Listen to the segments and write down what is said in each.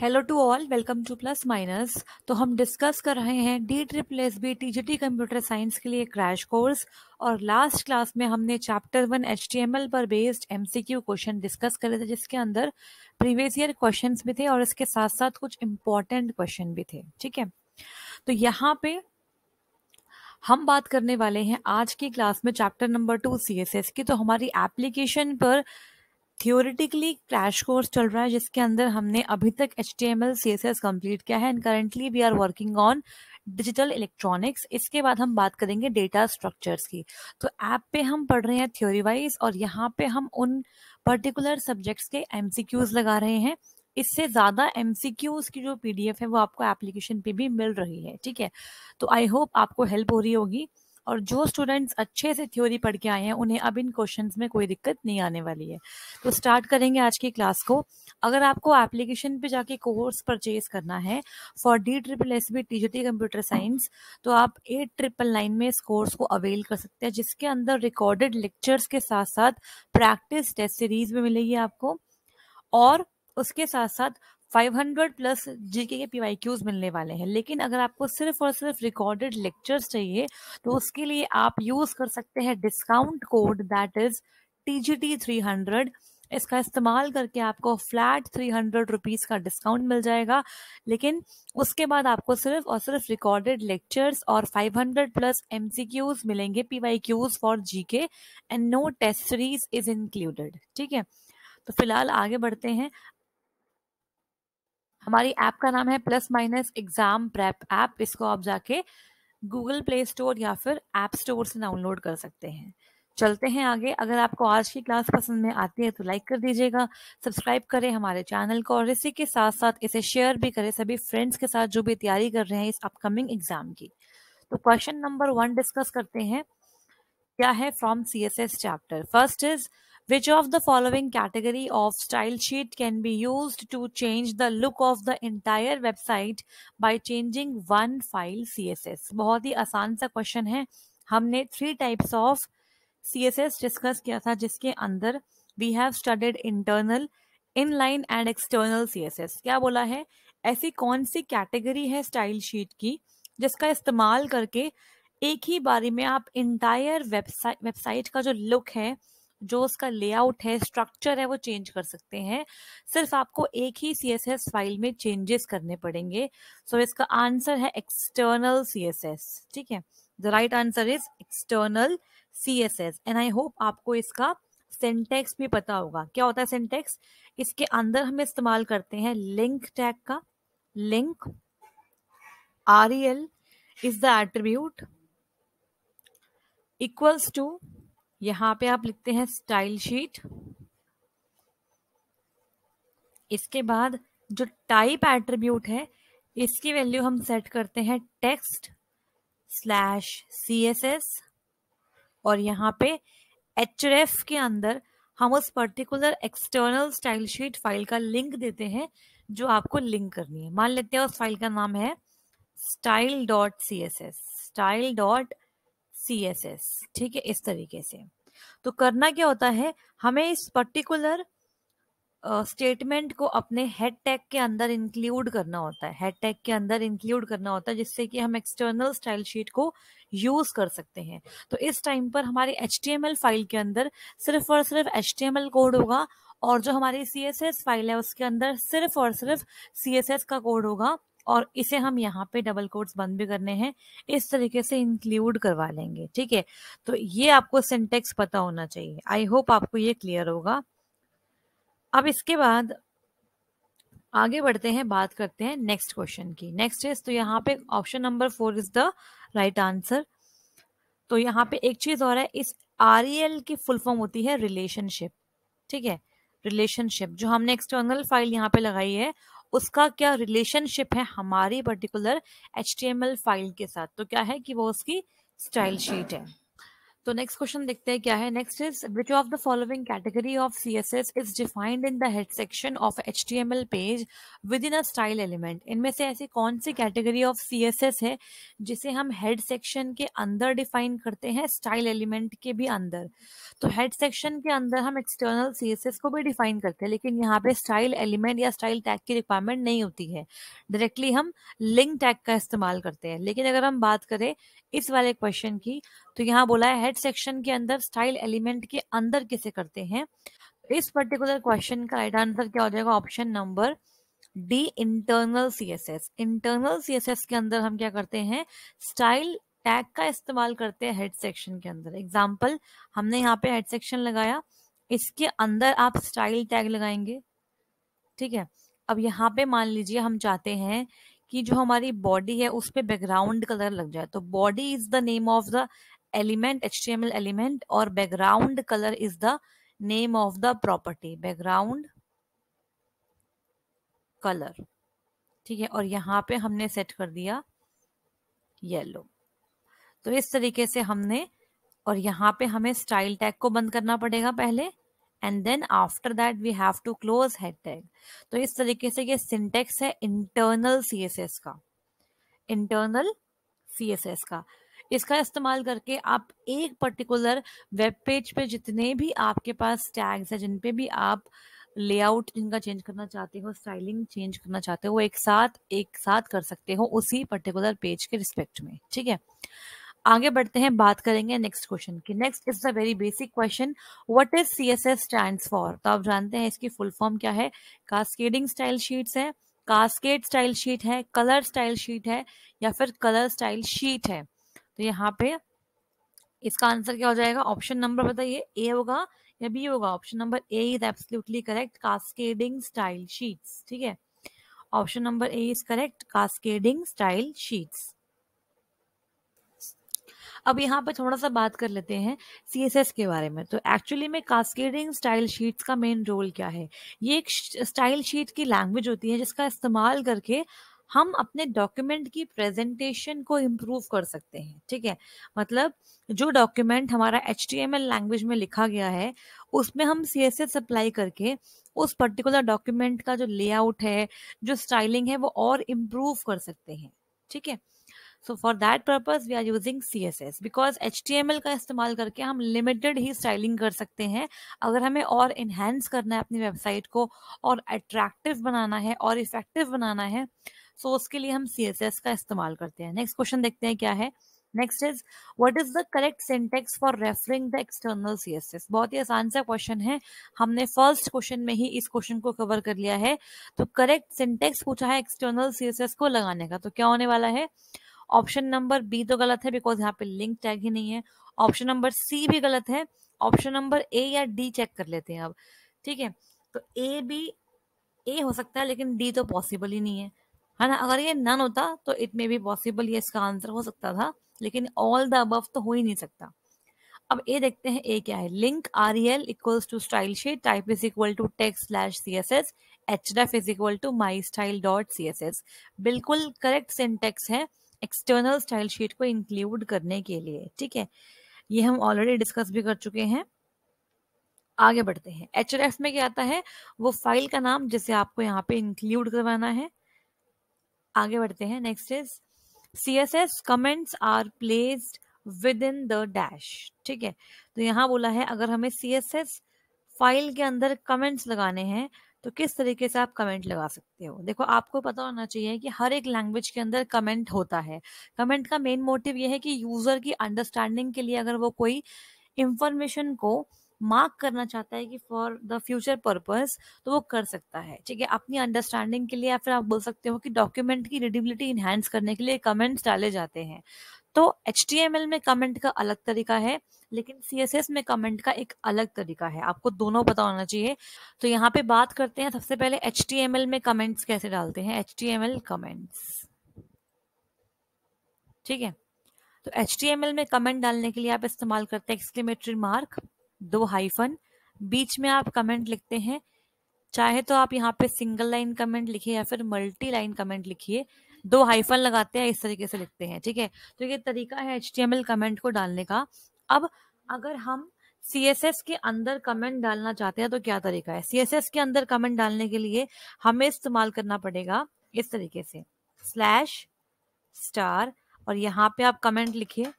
Hello to all welcome to plus minus तो हम discuss कर रहे हैं D triple S B T G T computer science के लिए क्रैश कोर्स और लास्ट क्लास में हमने चैप्टर वन एच पर बेस्ड एम क्वेश्चन डिस्कस करे थे जिसके अंदर प्रीवियस ईयर क्वेश्चंस भी थे और इसके साथ साथ कुछ इम्पोर्टेंट क्वेश्चन भी थे ठीक है तो यहाँ पे हम बात करने वाले हैं आज की क्लास में चैप्टर नंबर टू सी की तो हमारी एप्लीकेशन पर थियोरिटिकली क्रैश कोर्स चल रहा है जिसके अंदर हमने अभी तक H T M L C S S complete किया है and currently we are working on digital electronics इसके बाद हम बात करेंगे डेटा स्ट्रक्चर्स की तो ऐप पे हम पढ़ रहे हैं थ्योरी वाइज और यहाँ पे हम उन पर्टिकुलर सब्जेक्ट्स के एम सी क्यूज लगा रहे हैं इससे ज़्यादा एम सी क्यूज की जो पी डी एफ है वो आपको एप्लीकेशन पे भी मिल रही है ठीक है तो आई होप आपको हेल्प हो रही होगी और जो स्टूडेंट्स अच्छे से थ्योरी पढ़ के आए हैं उन्हें अब इन क्वेश्चन में कोई दिक्कत नहीं आने वाली है तो स्टार्ट करेंगे आज की क्लास को अगर आपको एप्लीकेशन पे जाके कोर्स परचेज करना है for D triple S B T G computer science तो आप एट ट्रिपल नाइन में इस कोर्स को अवेल कर सकते हैं जिसके अंदर रिकॉर्डेड लेक्चर्स के साथ साथ प्रैक्टिस टेस्ट सीरीज भी मिलेगी आपको और उसके साथ साथ 500 प्लस जीके के पी मिलने वाले हैं लेकिन अगर आपको सिर्फ और सिर्फ रिकॉर्डेड लेक्चर्स चाहिए तो उसके लिए आप यूज़ कर सकते हैं discount code that is T G इसका इस्तेमाल करके आपको फ्लैट थ्री हंड्रेड रुपीज़ का डिस्काउंट मिल जाएगा लेकिन उसके बाद आपको सिर्फ और सिर्फ रिकॉर्डेड लेक्चर्स और five hundred plus M C Qs मिलेंगे P Y Qs for G K and no test series is included ठीक है तो फिलहाल आगे बढ़ते हैं हमारी ऐप का नाम है plus minus exam prep app इसको आप जाके गूगल प्ले स्टोर या फिर ऐप स्टोर से डाउनलोड कर सकते हैं चलते हैं आगे अगर आपको आज की क्लास पसंद में आती है तो लाइक कर दीजिएगा सब्सक्राइब करें हमारे चैनल को और इसी के साथ साथ इसे शेयर भी करें सभी फ्रेंड्स के साथ जो भी तैयारी कर रहे हैं इस अपकमिंग एग्जाम की तो क्वेश्चन नंबर वन डिस्कस करते हैं क्या है from C S S chapter first is Which of the following category of style sheet can be used to change the look of the entire website by changing one file CSS? बहुत ही आसान सा question है हमने three types of C S S discuss किया था जिसके अंदर we have studied internal in line and external C S S क्या बोला है ऐसी कौन सी कैटेगरी है स्टाइल शीट की जिसका इस्तेमाल करके एक ही बारी में आप इंटायर वेबसाइट वेबसाइट का जो लुक है जो उसका लेआउट है स्ट्रक्चर है वो चेंज कर सकते हैं सिर्फ आपको एक ही सी फाइल में चेंजेस करने पड़ेंगे सो so, इसका आंसर है एक्सटर्नल सी ठीक है the right answer is external C S S and I hope आपको इसका सेंटेक्स भी पता होगा क्या होता है सेंटेक्स इसके अंदर हम इस्तेमाल करते हैं लिंक टैग का link R L is the attribute equals to यहाँ पे आप लिखते हैं स्टाइल शीट इसके बाद जो टाइप एट्रीब्यूट है इसकी वैल्यू हम सेट करते हैं text slash C S S और यहाँ पे एच के अंदर हम उस particular external style sheet file का लिंक देते हैं जो आपको लिंक करनी है मान लेते हैं उस फाइल का नाम है style dot C S S style dot C S S ठीक है इस तरीके से तो करना क्या होता है हमें इस पर्टिकुलर स्टेटमेंट uh, को अपने हेड टैग के अंदर इंक्लूड करना होता है हेड टैग के अंदर इंक्लूड करना होता है जिससे कि हम एक्सटर्नल स्टाइल शीट को यूज कर सकते हैं तो इस टाइम पर हमारे एच फाइल के अंदर सिर्फ और सिर्फ एच कोड होगा और जो हमारी सी फाइल है उसके अंदर सिर्फ और सिर्फ सी का कोड होगा और इसे हम यहाँ पे डबल कोट्स बंद भी करने हैं इस तरीके से इंक्लूड करवा लेंगे ठीक है तो ये आपको सिंटेक्स पता होना चाहिए आई होप आपको ये क्लियर होगा अब इसके बाद आगे बढ़ते हैं बात करते हैं नेक्स्ट क्वेश्चन की नेक्स्ट इज तो यहाँ पे option number four is the right answer तो यहाँ पे एक चीज और है इस आर e की फुल फॉर्म होती है रिलेशनशिप ठीक है रिलेशनशिप जो हमने एक्सटर्नल फाइल यहाँ पे लगाई है उसका क्या रिलेशनशिप है हमारी पर्टिकुलर एच फाइल के साथ तो क्या है कि वो उसकी स्टाइल शीट है तो नेक्स्ट क्वेश्चन देखते हैं क्या है next is which of the following category of C S S is defined in the section of H T M L page within a style element इनमें से ऐसी कौन सी category of C S S है जिसे हम head section के अंदर डिफाइन करते हैं स्टाइल एलिमेंट के भी अंदर तो हेड सेक्शन के अंदर हम एक्सटर्नल सी एस एस को भी डिफाइन करते हैं लेकिन यहाँ पे स्टाइल एलिमेंट या स्टाइल टैग की रिक्वायरमेंट नहीं होती है डायरेक्टली हम लिंक टैग का इस्तेमाल करते हैं लेकिन अगर हम बात करें इस वाले क्वेश्चन की तो यहाँ बोला है हेड सेक्शन के अंदर स्टाइल एलिमेंट के अंदर किसे करते हैं तो इस पर्टिकुलर क्वेश्चन का राइट आंसर क्या हो जाएगा option number D internal CSS internal CSS के अंदर हम क्या करते हैं स्टाइल टैग का इस्तेमाल करते हैं हेड सेक्शन के अंदर एग्जाम्पल हमने यहाँ पे हेड सेक्शन लगाया इसके अंदर आप स्टाइल टैग लगाएंगे ठीक है अब यहाँ पे मान लीजिए हम चाहते हैं कि जो हमारी बॉडी है उस पर बैकग्राउंड कलर लग जाए तो body is the name of the element html element और background colour is the name of the property background colour ठीक है और यहाँ पे हमने सेट कर दिया येलो तो इस तरीके से हमने और यहाँ पे हमें स्टाइल टैग को बंद करना पड़ेगा पहले and then after that we have to close head tag तो इस तरीके से ये सिंटेक्स है इंटरनल सीएसएस का इंटरनल सीएसएस का इसका इस्तेमाल करके आप एक पर्टिकुलर वेब पेज पे जितने भी आपके पास टैग्स है जिन पे भी आप लेआउट जिनका चेंज करना चाहते हो स्टाइलिंग चेंज करना चाहते हो वो एक साथ एक साथ कर सकते हो उसी पर्टिकुलर पेज के रिस्पेक्ट में ठीक है आगे बढ़ते हैं बात करेंगे नेक्स्ट क्वेश्चन की next is a very basic question what is C S S stand for तो आप जानते हैं इसकी फुल फॉर्म क्या है कास्केडिंग स्टाइल शीट्स है कास्केट स्टाइल शीट है कलर स्टाइल शीट है या फिर कलर स्टाइल शीट है तो यहाँ पे इसका आंसर क्या हो जाएगा ऑप्शन नंबर बताइए ए होगा या बी होगा option number A is absolutely correct cascading style sheets ठीक है option number A is correct cascading style sheets अब यहाँ पे थोड़ा सा बात कर लेते हैं सीएसएस के बारे में तो एक्चुअली में कास्केडिंग स्टाइल शीट्स का मेन रोल क्या है ये एक स्टाइल शीट की लैंग्वेज होती है जिसका इस्तेमाल करके हम अपने डॉक्यूमेंट की प्रेजेंटेशन को इम्प्रूव कर सकते हैं ठीक है मतलब जो डॉक्यूमेंट हमारा एच लैंग्वेज में लिखा गया है उसमें हम सी एस एस अप्लाई करके उस पर्टिकुलर डॉक्यूमेंट का जो लेआउट है जो स्टाइलिंग है वो और इम्प्रूव कर सकते हैं ठीक है so for that purpose we are using C S S because H T M L का इस्तेमाल करके हम लिमिटेड ही स्टाइलिंग कर सकते हैं अगर हमें और इन्हेंस करना है अपनी वेबसाइट को और अट्रैक्टिव बनाना है और इफेक्टिव बनाना है सो so, उसके लिए हम सी का इस्तेमाल करते हैं नेक्स्ट क्वेश्चन देखते हैं क्या है next is what is the correct syntax for referring the external CSS बहुत ही आसान सा क्वेश्चन है हमने फर्स्ट क्वेश्चन में ही इस क्वेश्चन को कवर कर लिया है तो करेक्ट सिंटेक्स पूछा है एक्सटर्नल एस को लगाने का तो क्या होने वाला है ऑप्शन नंबर बी तो गलत है बिकॉज यहाँ पे लिंक टैग ही नहीं है ऑप्शन नंबर सी भी गलत है ऑप्शन नंबर ए या डी चेक कर लेते हैं अब ठीक है तो ए बी ए हो सकता है लेकिन डी तो पॉसिबल ही नहीं है है ना अगर ये नन होता तो इट मे बी पॉसिबल ये इसका आंसर हो सकता था लेकिन ऑल द अबव तो हो ही नहीं सकता अब ए देखते हैं ए क्या है link R L equals to style sheet type is equal to text slash C S S एच डेफ is equal to my style dot C S S बिल्कुल करेक्ट सिंटेक्स है एक्सटर्नल स्टाइल शीट को include करने के लिए ठीक है ये हम ऑलरेडी डिस्कस भी कर चुके हैं आगे बढ़ते हैं एच में क्या आता है वो फाइल का नाम जिसे आपको यहाँ पे इंक्लूड करवाना है आगे बढ़ते हैं next is C S S comments are placed within the dash ठीक है तो यहाँ बोला है अगर हमें सी एस एस फाइल के अंदर कमेंट्स लगाने हैं तो किस तरीके से आप कमेंट लगा सकते हो देखो आपको पता होना चाहिए कि हर एक लैंग्वेज के अंदर कमेंट होता है कमेंट का मेन मोटिव यह है कि यूजर की अंडरस्टैंडिंग के लिए अगर वो कोई इंफॉर्मेशन को मार्क करना चाहता है कि फॉर द फ्यूचर पर्पज तो वो कर सकता है ठीक है अपनी अंडरस्टैंडिंग के लिए या फिर आप बोल सकते हो कि डॉक्यूमेंट की रीडेबिलिटी इन्हेंस करने के लिए कमेंट्स डाले जाते हैं तो एच में कमेंट का अलग तरीका है लेकिन सी में कमेंट का एक अलग तरीका है आपको दोनों पता होना चाहिए तो यहाँ पे बात करते हैं सबसे पहले एच में कमेंट्स कैसे डालते हैं एच कमेंट्स ठीक है तो एच में कमेंट डालने के लिए आप इस्तेमाल करते हैं एक्सक्लेमेटरी मार्क दो हाइफन बीच में आप कमेंट लिखते हैं चाहे तो आप यहाँ पे सिंगल लाइन कमेंट लिखिए या फिर मल्टी लाइन कमेंट लिखिए दो हाइफन लगाते हैं इस तरीके से लिखते हैं ठीक है तो ये तरीका है एच कमेंट को डालने का अब अगर हम सी के अंदर कमेंट डालना चाहते हैं तो क्या तरीका है सी के अंदर कमेंट डालने के लिए हमें इस्तेमाल करना पड़ेगा इस तरीके से स्लैश स्टार और यहाँ पे आप कमेंट लिखिए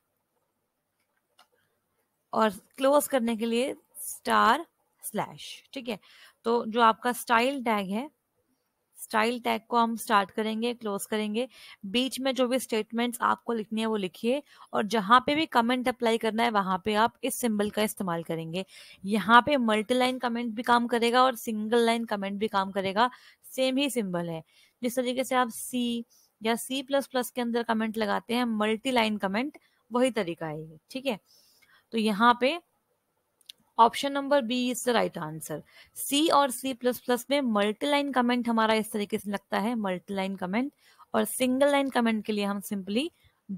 और क्लोज करने के लिए स्टार स्लैश ठीक है तो जो आपका स्टाइल टैग है स्टाइल टैग को हम स्टार्ट करेंगे क्लोज करेंगे बीच में जो भी स्टेटमेंट्स आपको लिखनी है वो लिखिए और जहां पे भी कमेंट अप्लाई करना है वहां पे आप इस सिंबल का इस्तेमाल करेंगे यहाँ पे मल्टी लाइन कमेंट भी काम करेगा और सिंगल लाइन कमेंट भी काम करेगा सेम ही सिंबल है जिस तरीके से आप सी या सी प्लस प्लस के अंदर कमेंट लगाते हैं मल्टी लाइन कमेंट वही तरीका है ये ठीक है तो यहाँ पे option number B is the right answer C और सी प्लस प्लस में मल्टीलाइन कमेंट हमारा इस तरीके से लगता है मल्टीलाइन कमेंट और सिंगल लाइन कमेंट के लिए हम सिंपली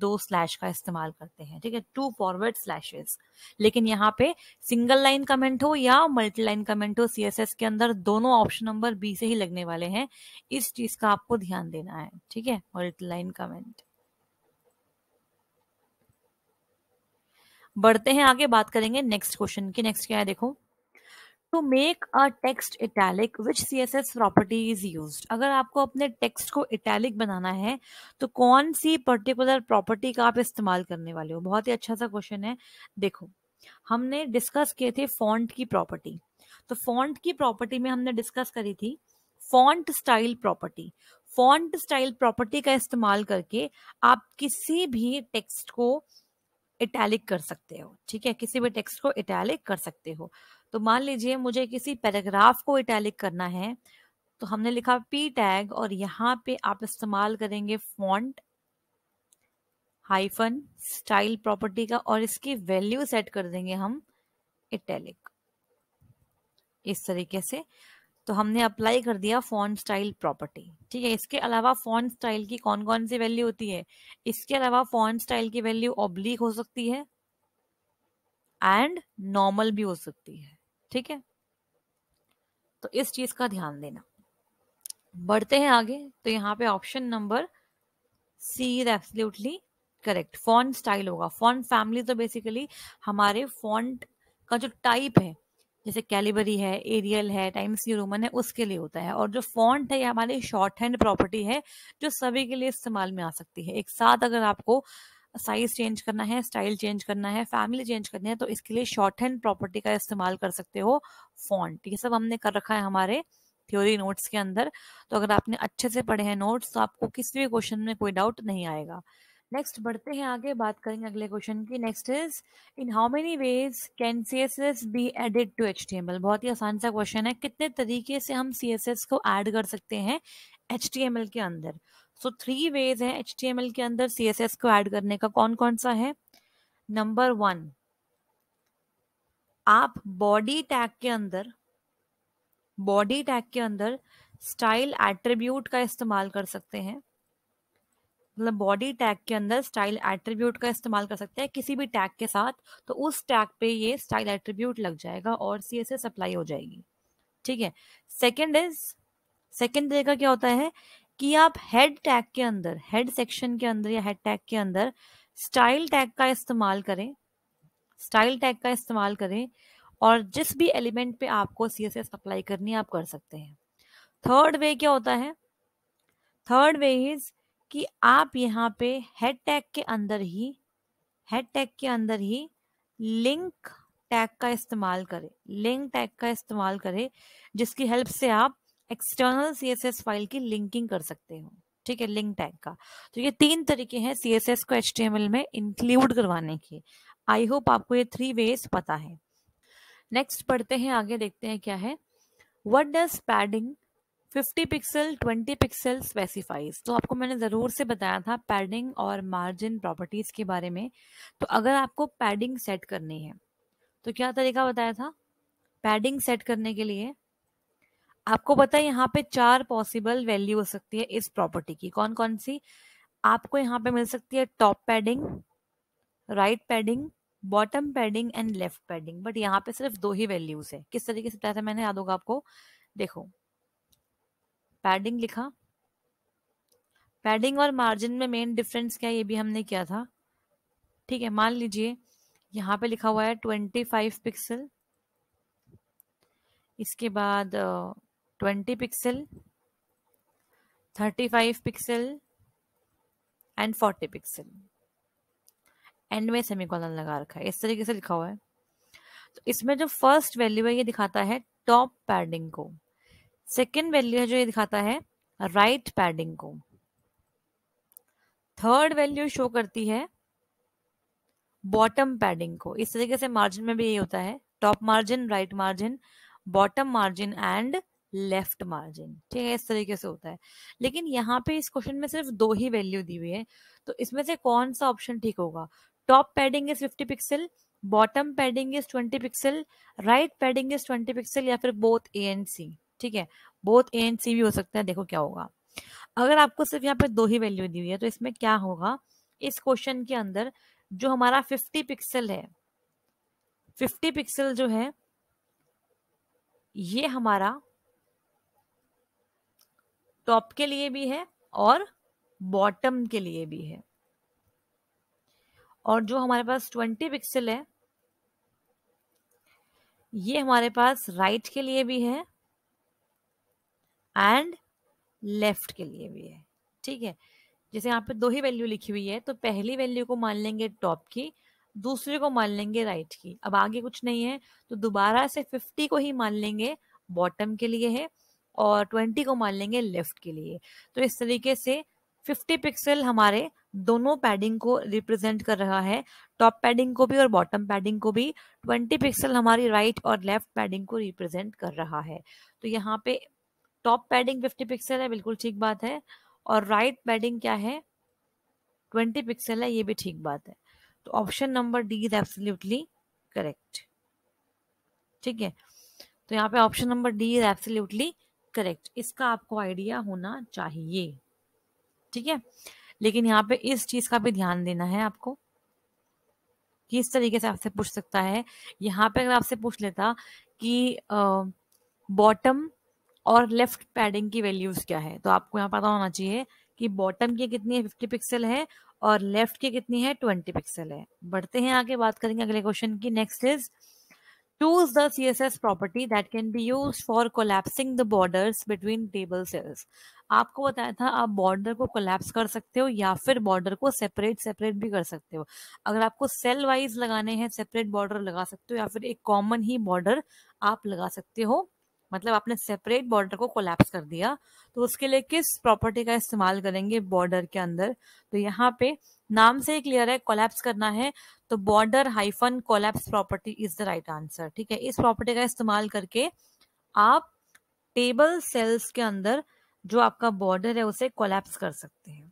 दो स्लैश का इस्तेमाल करते हैं ठीक है टू फॉरवर्ड स्लैशेस लेकिन यहाँ पे सिंगल लाइन कमेंट हो या मल्टी लाइन कमेंट हो सीएसएस के अंदर दोनों ऑप्शन नंबर बी से ही लगने वाले हैं इस चीज का आपको ध्यान देना है ठीक है मल्टी लाइन कमेंट बढ़ते हैं आगे बात करेंगे नेक्स्ट क्वेश्चन की नेक्स्ट क्या है देखो to make a text italic which C S S property is use अगर आपको अपने टेक्स्ट को इटैलिक बनाना है तो कौन सी पर्टिकुलर प्रॉपर्टी का आप इस्तेमाल करने वाले हो बहुत ही अच्छा सा क्वेश्चन है देखो हमने डिस्कस किए थे फॉन्ट की प्रॉपर्टी तो फॉन्ट की प्रॉपर्टी में हमने डिस्कस करी थी font style property font style property का इस्तेमाल करके आप किसी भी टेक्स्ट को इटैलिक कर सकते हो ठीक है किसी भी टेक्स्ट को इटैलिक कर सकते हो तो मान लीजिए मुझे किसी पैराग्राफ को इटैलिक करना है तो हमने लिखा पी टैग और यहाँ पे आप इस्तेमाल करेंगे फॉन्ट हाइफन स्टाइल प्रॉपर्टी का और इसकी वैल्यू सेट कर देंगे हम इटैलिक इस तरीके से तो हमने अप्लाई कर दिया फोन स्टाइल प्रॉपर्टी ठीक है इसके अलावा फोन स्टाइल की कौन कौन सी वैल्यू होती है इसके अलावा फोन स्टाइल की वैल्यू ऑब्लिक हो सकती है एंड नॉर्मल भी हो सकती है ठीक है तो इस चीज का ध्यान देना बढ़ते हैं आगे तो यहाँ पे option number C is absolutely correct font style होगा फॉन्ट फैमिली तो बेसिकली हमारे फॉन्ट का जो टाइप है जैसे कैलिबरी है एरियल है टाइम्स न्यू रोमन है उसके लिए होता है और जो फॉन्ट है ये हमारी शॉर्ट हैंड प्रॉपर्टी है जो सभी के लिए इस्तेमाल में आ सकती है एक साथ अगर आपको साइज चेंज करना है स्टाइल चेंज करना है फैमिली चेंज करनी है तो इसके लिए शॉर्ट हैंड प्रॉपर्टी का इस्तेमाल कर सकते हो फॉन्ट ये सब हमने कर रखा है हमारे थ्योरी नोट्स के अंदर तो अगर आपने अच्छे से पढ़े हैं नोट्स तो आपको किसी भी क्वेश्चन में कोई डाउट नहीं आएगा नेक्स्ट बढ़ते हैं आगे बात करेंगे अगले क्वेश्चन की next is in how many ways can C S S be added to H T M L बहुत ही आसान सा क्वेश्चन है कितने तरीके से हम सी एस एस को ऐड कर सकते हैं एच टी एम एल के अंदर सो थ्री वेज हैं एच टी एम एल के अंदर सी एस एस को ऐड करने का कौन कौन सा है नंबर वन आप बॉडी टैग के अंदर बॉडी टैग के अंदर स्टाइल एट्रीब्यूट का इस्तेमाल कर सकते हैं मतलब बॉडी टैग के अंदर स्टाइल एट्रीब्यूट का इस्तेमाल कर सकते हैं किसी भी टैग के साथ तो उस टैग पे ये स्टाइल एट्रीब्यूट लग जाएगा और सी एस एस सप्लाई हो जाएगी ठीक है सेकेंड इज सेकेंड तरीका क्या होता है कि आप हेड टैग के अंदर हेड सेक्शन के अंदर या हेड टैग के अंदर स्टाइल टैग का इस्तेमाल करें स्टाइल टैग का इस्तेमाल करें और जिस भी एलिमेंट पे आपको सी एस एस अप्लाई करनी है आप कर सकते हैं थर्ड वे क्या होता है थर्ड वे इज कि आप यहाँ पे हेड टैग के अंदर ही हेड टैग के अंदर ही लिंक टैग का इस्तेमाल करें लिंक टैग का इस्तेमाल करें जिसकी हेल्प से आप एक्सटर्नल सीएसएस फाइल की लिंकिंग कर सकते हो ठीक है लिंक टैग का तो ये तीन तरीके हैं सीएसएस को एचटीएमएल में इंक्लूड करवाने के आई होप आपको ये थ्री वेज पता है नेक्स्ट पढ़ते हैं आगे देखते हैं क्या है what does padding 50 pixel 20 pixel specifies तो आपको मैंने ज़रूर से बताया था पैडिंग और मार्जिन प्रॉपर्टीज़ के बारे में तो अगर आपको पैडिंग सेट करनी है तो क्या तरीका बताया था पैडिंग सेट करने के लिए आपको पता है यहाँ पे चार पॉसिबल वैल्यू हो सकती है इस प्रॉपर्टी की कौन कौन सी आपको यहाँ पे मिल सकती है top padding right padding bottom padding and left padding but यहाँ पे सिर्फ दो ही वैल्यूज है किस तरीके से बताया था मैंने याद होगा आपको देखो पैडिंग लिखा पैडिंग और मार्जिन में मेन डिफरेंस क्या है ये भी हमने किया था ठीक है मान लीजिए यहाँ पे लिखा हुआ है ट्वेंटी फाइव पिक्सल इसके बाद twenty pixel thirty five pixel and forty pixel and में सेमिकॉलन लगा रखा है इस तरीके से लिखा हुआ है तो इसमें जो फर्स्ट वैल्यू है ये दिखाता है टॉप पैडिंग को सेकेंड वैल्यू है जो ये दिखाता है राइट पैडिंग को थर्ड वैल्यू शो करती है बॉटम पैडिंग को इस तरीके से मार्जिन में भी यही होता है top margin right margin bottom margin and left margin ठीक है इस तरीके से होता है लेकिन यहाँ पे इस क्वेश्चन में सिर्फ दो ही वैल्यू दी हुई है तो इसमें से कौन सा ऑप्शन ठीक होगा top padding is 50 pixel bottom padding is 20 pixel right padding is 20 pixel या फिर बोथ ए एंड सी ठीक है बोथ ए एंड सी भी हो सकता है देखो क्या होगा अगर आपको सिर्फ यहाँ पे दो ही वैल्यू दी हुई है तो इसमें क्या होगा इस क्वेश्चन के अंदर जो हमारा 50 पिक्सल है 50 पिक्सल जो है ये हमारा टॉप के लिए भी है और बॉटम के लिए भी है और जो हमारे पास 20 पिक्सल है ये हमारे पास राइट के लिए भी है एंड लेफ्ट के लिए भी है ठीक है जैसे यहाँ पे दो ही वैल्यू लिखी हुई है तो पहली वैल्यू को मान लेंगे टॉप की दूसरे को मान लेंगे राइट की अब आगे कुछ नहीं है तो दोबारा से फिफ्टी को ही मान लेंगे बॉटम के लिए है और ट्वेंटी को मान लेंगे लेफ्ट के लिए तो इस तरीके से फिफ्टी पिक्सल हमारे दोनों पैडिंग को रिप्रेजेंट कर रहा है टॉप पैडिंग को भी और बॉटम पैडिंग को भी 20 पिक्सल हमारी राइट और लेफ्ट पैडिंग को रिप्रेजेंट कर रहा है तो यहाँ पे टॉप पैडिंग 50 पिक्सल है बिल्कुल ठीक बात है और राइट right पैडिंग क्या है 20 पिक्सल है ये भी ठीक बात है तो option number D is absolutely correct ठीक है तो यहाँ पे option number D is absolutely correct इसका आपको आइडिया होना चाहिए ठीक है लेकिन यहाँ पे इस चीज का भी ध्यान देना है आपको किस तरीके से आपसे पूछ सकता है यहाँ पे अगर आपसे पूछ लेता कि बॉटम और लेफ्ट पैडिंग की वैल्यूज क्या है तो आपको यहाँ पता होना चाहिए कि बॉटम की कितनी है फिफ्टी पिक्सल है और लेफ्ट की कितनी है ट्वेंटी पिक्सल है बढ़ते हैं आगे बात करेंगे अगले क्वेश्चन की next is C S S property that can be use for collapsing the border between table cells आपको बताया था आप बॉर्डर को कोलैप्स कर सकते हो या फिर बॉर्डर को सेपरेट सेपरेट भी कर सकते हो अगर आपको सेल वाइज लगाने हैं सेपरेट बॉर्डर लगा सकते हो या फिर एक कॉमन ही बॉर्डर आप लगा सकते हो मतलब आपने सेपरेट बॉर्डर को कोलैप्स कर दिया तो उसके लिए किस प्रॉपर्टी का इस्तेमाल करेंगे बॉर्डर के अंदर तो यहाँ पे नाम से ही क्लियर है कोलैप्स करना है तो border hyphen collapse property is the right answer ठीक है इस प्रॉपर्टी का इस्तेमाल करके आप टेबल सेल्स के अंदर जो आपका बॉर्डर है उसे कोलैप्स कर सकते हैं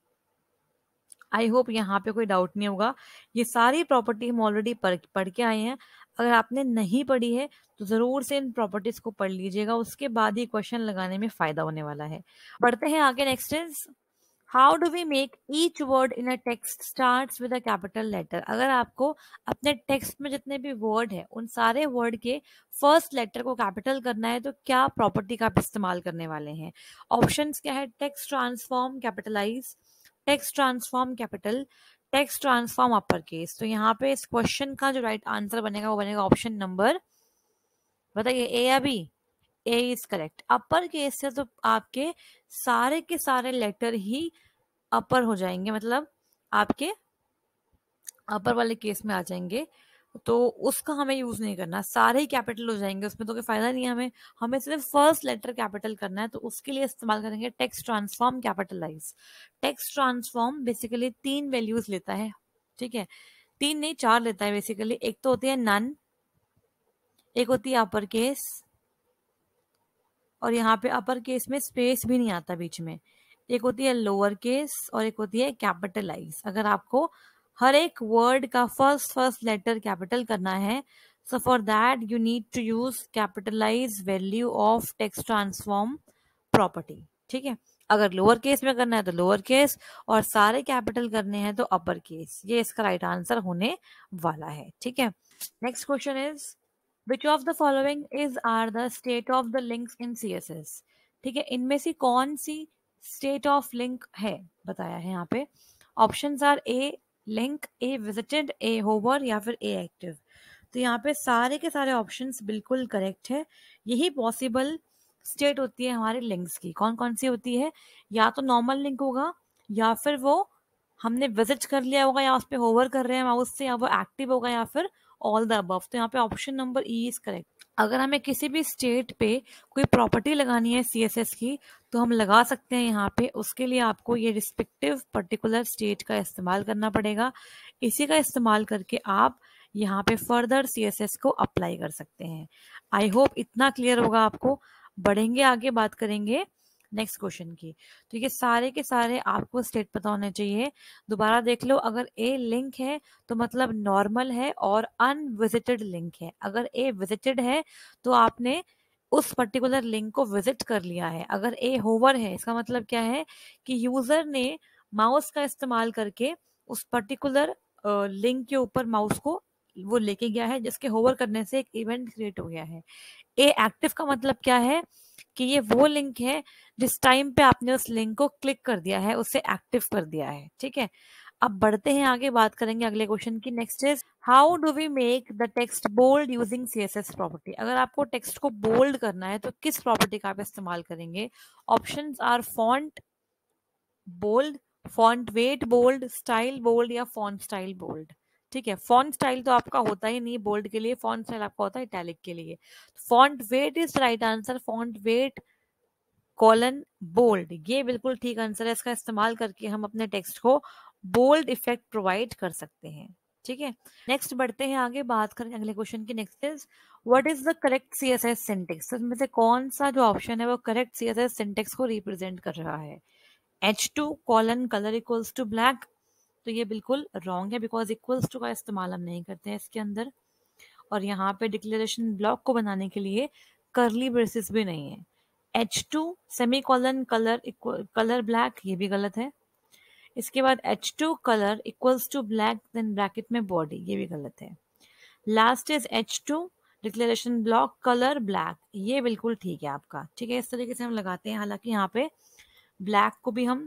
आई होप यहाँ पे कोई डाउट नहीं होगा ये सारी प्रॉपर्टी हम ऑलरेडी पढ़ के आए हैं अगर आपने नहीं पढ़ी है तो ज़रूर से इन प्रॉपर्टीज़ को पढ़ लीजिएगा उसके बाद ही क्वेश्चन लगाने में फ़ायदा होने वाला है बढ़ते हैं आगे next is how do we make each word in a text start with a capital letter अगर आपको अपने टेक्स्ट में जितने भी वर्ड है उन सारे वर्ड के फर्स्ट लेटर को कैपिटल करना है तो क्या प्रॉपर्टी का आप इस्तेमाल करने वाले हैं ऑप्शन क्या है text transform capitalize text transform capital text transform upper case तो यहाँ पे इस क्वेश्चन का जो राइट right आंसर बनेगा वो बनेगा ऑप्शन नंबर बताइए ए या B A is correct upper case से तो आपके सारे के सारे लेटर ही अपर हो जाएंगे मतलब आपके अपर वाले केस में आ जाएंगे तो उसका हमें यूज नहीं करना सारे ही कैपिटल हो जाएंगे उसमें तो कोई फायदा नहीं है हमें हमें सिर्फ फर्स्ट लेटर कैपिटल करना है तो उसके लिए इस्तेमाल करेंगे text transform capitalize text transform basically तीन वैल्यूज लेता है ठीक है तीन नहीं चार लेता है बेसिकली एक तो होती है नन एक होती है अपर केस और यहाँ पे अपर केस में स्पेस भी नहीं आता बीच में एक होती है लोअर केस और एक होती है कैपिटलाइज अगर आपको हर एक वर्ड का फर्स्ट फर्स्ट लेटर कैपिटल करना है so for that you need to use capitalize value of text transform property ठीक है अगर लोअर केस में करना है तो लोअर केस और सारे कैपिटल करने हैं तो अपर केस ये इसका राइट right आंसर होने वाला है ठीक है next question is which of the following is are the state of the links in C S S ठीक है इनमें से कौन सी स्टेट ऑफ लिंक है बताया है यहाँ पे option are A link A visited A hover या फिर ए एक्टिव तो यहाँ पे सारे के सारे ऑप्शंस बिल्कुल करेक्ट है यही पॉसिबल स्टेट होती है हमारे लिंक्स की कौन कौन सी होती है या तो नॉर्मल लिंक होगा या फिर वो हमने विजिट कर लिया होगा या उस पर होवर कर रहे हैं माउस से या वो एक्टिव होगा या फिर ऑल द अबव तो यहाँ पे option number E is correct अगर हमें किसी भी स्टेट पे कोई प्रॉपर्टी लगानी है सीएसएस की तो हम लगा सकते हैं यहाँ पे उसके लिए आपको ये रिस्पेक्टिव पर्टिकुलर स्टेट का इस्तेमाल करना पड़ेगा इसी का इस्तेमाल करके आप यहाँ पे फर्दर सीएसएस को अप्लाई कर सकते हैं आई होप इतना क्लियर होगा आपको बढ़ेंगे आगे बात करेंगे नेक्स्ट क्वेश्चन की तो ये सारे के सारे आपको स्टेट पता होने चाहिए दोबारा देख लो अगर ए लिंक है तो मतलब नॉर्मल है और अनविजिटेड लिंक है अगर ए विजिटेड है तो आपने उस पर्टिकुलर लिंक को विजिट कर लिया है अगर ए होवर है इसका मतलब क्या है कि यूजर ने माउस का इस्तेमाल करके उस पर्टिकुलर लिंक के ऊपर माउस को वो लेके गया है जिसके होवर करने से एक इवेंट क्रिएट हो गया है ए एक्टिव का मतलब क्या है कि ये वो लिंक है जिस टाइम पे आपने उस लिंक को क्लिक कर दिया है उसे एक्टिव कर दिया है ठीक है अब बढ़ते हैं आगे बात करेंगे अगले क्वेश्चन की next is how do we make the text bold using C S S property अगर आपको टेक्स्ट को बोल्ड करना है तो किस प्रॉपर्टी का आप इस्तेमाल करेंगे option are font bold font weight bold style bold या फॉन्ट स्टाइल बोल्ड ठीक है फॉन्ट स्टाइल तो आपका होता ही नहीं बोल्ड के लिए फॉन्ट स्टाइल आपका होता है इटैलिक के लिए font weight is right answer font weight colon bold ये बिल्कुल ठीक आंसर है इसका इस्तेमाल करके हम अपने टेक्स्ट को बोल्ड इफेक्ट प्रोवाइड कर सकते हैं ठीक है नेक्स्ट बढ़ते हैं आगे बात करेंगे अगले क्वेश्चन की next is what is the correct C S S syntax इसमें से कौन सा जो ऑप्शन है वो correct C S S syntax को रिप्रेजेंट कर रहा है H two colon colour equals to black तो ये बिल्कुल रॉन्ग है बिकॉज इक्वल्स टू का इस्तेमाल हम नहीं करते हैं इसके अंदर और यहाँ पे डिक्लेरेशन ब्लॉक को बनाने के लिए करली ब्रेसिस भी नहीं है H two semicolon colour colour black ये भी गलत है इसके बाद H two colour equals to black then bracket में बॉडी ये भी गलत है last is H two declaration block colour black ये बिल्कुल ठीक है आपका ठीक है इस तरीके से हम लगाते हैं हालांकि यहाँ पे ब्लैक को भी हम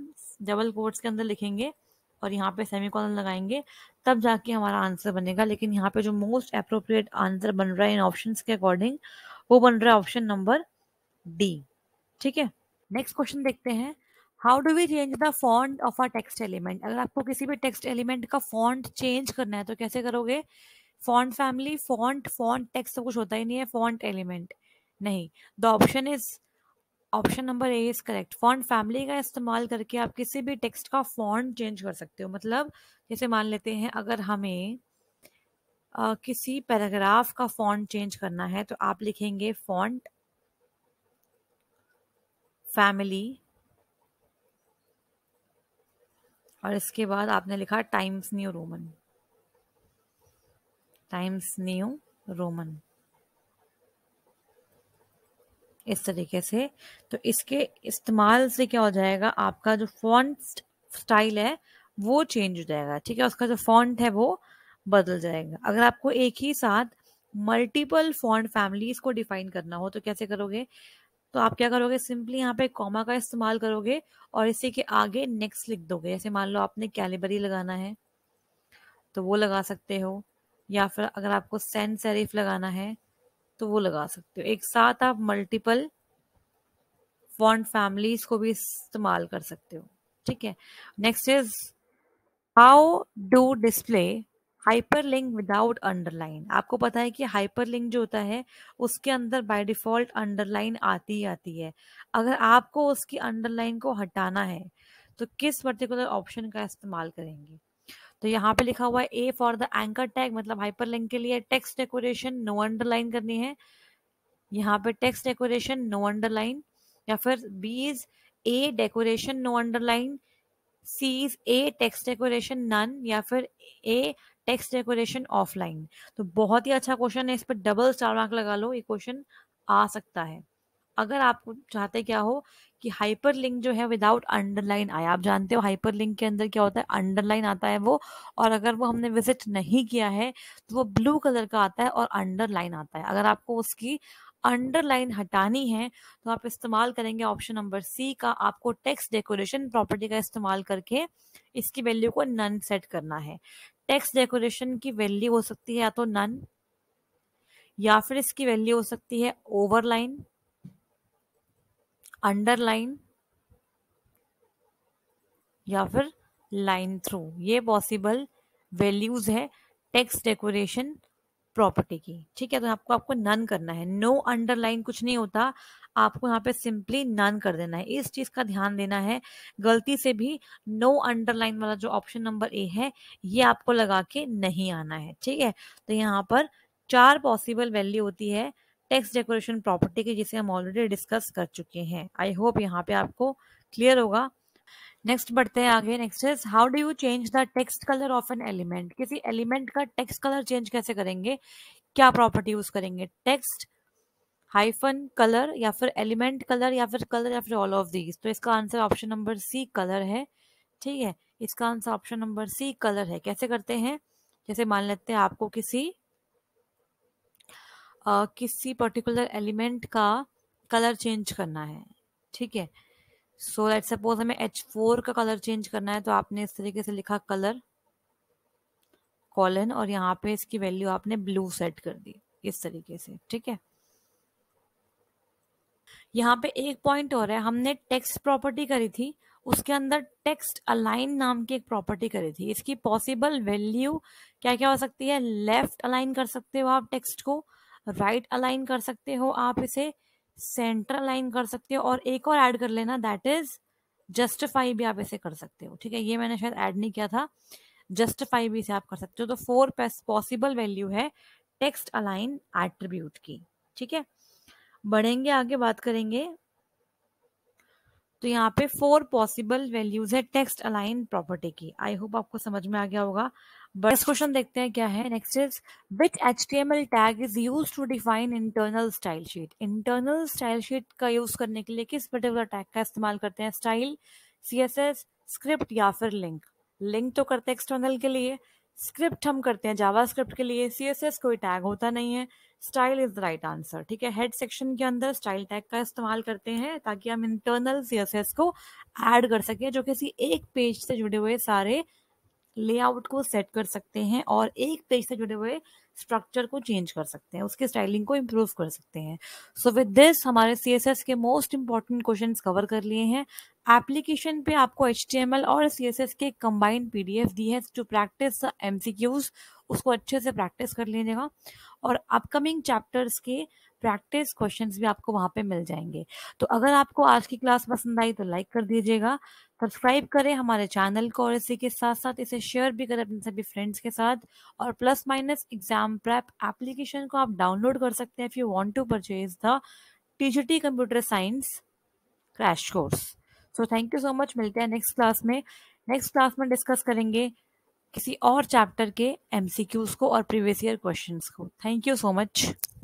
डबल कोर्ट्स के अंदर लिखेंगे और यहाँ पे सेमी कॉलन लगाएंगे तब जाके हमारा आंसर बनेगा लेकिन यहाँ पे जो मोस्ट अप्रोप्रिएट आंसर बन रहा है इन ऑप्शन के अकॉर्डिंग वो बन रहा है ऑप्शन नंबर डी ठीक है नेक्स्ट क्वेश्चन देखते हैं how do we change the font of a text element अगर आपको किसी भी टेक्स्ट एलिमेंट का फॉन्ट चेंज करना है तो कैसे करोगे font family font font text सब कुछ होता ही नहीं है फॉन्ट एलिमेंट नहीं the option is option number A is correct font family का इस्तेमाल करके आप किसी भी टेक्स्ट का फॉन्ट चेंज कर सकते हो मतलब जैसे मान लेते हैं अगर हमें आ, किसी पैराग्राफ का फॉन्ट चेंज करना है तो आप लिखेंगे फॉन्ट फैमिली और इसके बाद आपने लिखा Times New Roman Times New Roman इस तरीके से तो इसके इस्तेमाल से क्या हो जाएगा आपका जो फॉन्ट स्टाइल है वो चेंज हो जाएगा ठीक है उसका जो फॉन्ट है वो बदल जाएगा अगर आपको एक ही साथ मल्टीपल फॉन्ट फैमिलीज को डिफाइन करना हो तो कैसे करोगे तो आप क्या करोगे सिंपली यहाँ पे कॉमा का इस्तेमाल करोगे और इसी के आगे नेक्स्ट लिख दोगे जैसे मान लो आपने कैलिबरी लगाना है तो वो लगा सकते हो या फिर अगर आपको सेंस सेरिफ लगाना है तो वो लगा सकते हो एक साथ आप मल्टीपल फॉन्ट फैमिलीज को भी इस्तेमाल कर सकते हो ठीक है next is how do display hyperlink without underline आपको पता है कि हाइपर लिंक जो होता है उसके अंदर बाय डिफॉल्ट अंडरलाइन आती ही आती है अगर आपको उसकी अंडरलाइन को हटाना है तो किस पर्टिकुलर ऑप्शन का इस्तेमाल करेंगे तो यहाँ पे लिखा हुआ है A for the anchor tag मतलब हाइपरलिंक के लिए टेक्स्ट डेकोरेशन नो अंडरलाइन करनी है यहाँ पे टेक्स्ट डेकोरेशन नो अंडरलाइन या फिर B is A decoration no underline C is A text decoration none या फिर ए टेक्स्ट डेकोरेशन ऑफलाइन तो बहुत ही अच्छा क्वेश्चन है इस पर डबल स्टार मार्क लगा लो ये क्वेश्चन आ सकता है अगर आप चाहते क्या हो कि हाइपर लिंक जो है विदाउट अंडरलाइन आया आप जानते हो हाइपर लिंक के अंदर क्या होता है अंडरलाइन आता है वो और अगर वो हमने विजिट नहीं किया है तो वो ब्लू कलर का आता है और अंडरलाइन आता है अगर आपको उसकी अंडरलाइन हटानी है तो आप इस्तेमाल करेंगे ऑप्शन नंबर सी का आपको टेक्स्ट डेकोरेशन प्रॉपर्टी का इस्तेमाल करके इसकी वैल्यू को नन सेट करना है टेक्स्ट डेकोरेशन की वैल्यू हो सकती है या तो नन या फिर इसकी वैल्यू हो सकती है ओवरलाइन अंडरलाइन या फिर लाइन थ्रू ये पॉसिबल वैल्यूज है टेक्स्ट डेकोरेशन प्रॉपर्टी की ठीक है तो आपको आपको नन करना है नो no अंडरलाइन कुछ नहीं होता आपको यहाँ पे सिंपली नन कर देना है इस चीज का ध्यान देना है गलती से भी नो no अंडरलाइन वाला जो ऑप्शन नंबर ए है ये आपको लगा के नहीं आना है ठीक है तो यहाँ पर चार पॉसिबल वैल्यू होती है टेक्स्ट डेकोरेशन प्रॉपर्टी के जिसे हम ऑलरेडी डिस्कस कर चुके हैं आई होप यहाँ पे आपको क्लियर होगा नेक्स्ट बढ़ते हैं आगे next is how do you change the text colour of an element किसी एलिमेंट का टेक्स्ट कलर चेंज कैसे करेंगे क्या प्रॉपर्टी यूज करेंगे टेक्स्ट हाइफन कलर या फिर एलिमेंट कलर या फिर कलर या फिर ऑल ऑफ दीज तो इसका answer option number C colour है ठीक है इसका answer option number C colour है कैसे करते हैं जैसे मान लेते हैं आपको किसी आ, किसी पर्टिकुलर एलिमेंट का कलर चेंज करना है ठीक है सो लेट सपोज हमें एच फोर का कलर चेंज करना है तो आपने इस तरीके से लिखा कलर कॉलन और यहाँ पे इसकी वैल्यू आपने ब्लू सेट कर दी इस तरीके से ठीक है यहाँ पे एक पॉइंट और है हमने टेक्स्ट प्रॉपर्टी करी थी उसके अंदर टेक्स्ट अलाइन नाम की एक प्रॉपर्टी करी थी इसकी पॉसिबल वैल्यू क्या क्या हो सकती है लेफ्ट अलाइन कर सकते हो आप टेक्स्ट को राइट right अलाइन कर सकते हो आप इसे सेंटर अलाइन कर सकते हो और एक और ऐड कर लेना दैट इज जस्टिफाई भी आप इसे कर सकते हो ठीक है ये मैंने शायद ऐड नहीं किया था जस्टिफाई भी इसे आप कर सकते हो तो फोर पॉसिबल वैल्यू है टेक्स्ट अलाइन एट्रीब्यूट की ठीक है बढ़ेंगे आगे बात करेंगे तो यहाँ पे फोर पॉसिबल वैल्यूज है टेक्स्ट अलाइन प्रॉपर्टी की आई होप आपको समझ में आ गया होगा नेक्स्ट क्वेश्चन देखते हैं क्या है next is which H T M L tag is use to define internal style sheet internal style sheet का यूज करने के लिए किस पर्टिकुलर टैग का इस्तेमाल करते हैं style C S S script या फिर लिंक लिंक तो करते हैं एक्सटर्नल के लिए स्क्रिप्ट हम करते हैं जावा स्क्रिप्ट के लिए सी एस एस कोई टैग होता नहीं है style is the right answer ठीक है हेड सेक्शन के अंदर स्टाइल टैग का इस्तेमाल करते हैं ताकि हम इंटरनल सी एस एस को एड कर सकें जो किसी एक पेज से जुड़े हुए सारे लेआउट को सेट कर सकते हैं और एक पेज से जुड़े हुए स्ट्रक्चर को चेंज कर सकते हैं उसके स्टाइलिंग को इम्प्रूव कर सकते हैं सो विद दिस हमारे एस के मोस्ट इंपॉर्टेंट क्वेश्चन कवर कर लिए हैं एप्लीकेशन पे आपको एच एम एल और सी एस एस के कंबाइंड पीडीएफ दी है टू प्रैक्टिस एमसीक्यूज उसको अच्छे से प्रैक्टिस कर लीजिएगा और अपकमिंग चैप्टर्स के प्रैक्टिस क्वेश्चंस भी आपको वहां पे मिल जाएंगे तो अगर आपको आज की क्लास पसंद आई तो लाइक कर दीजिएगा सब्सक्राइब करें हमारे चैनल को और इसी के साथ साथ इसे शेयर भी करें अपने सभी फ्रेंड्स के साथ और plus minus exam prep application को आप डाउनलोड कर सकते हैं if you want to purchase the T computer science crash course so thank you so much मिलते हैं नेक्स्ट क्लास में नेक्स्ट क्लास में डिस्कस करेंगे किसी और चैप्टर के एमसीक्यूज को और प्रीवियस ईयर क्वेश्चंस को थैंक यू सो मच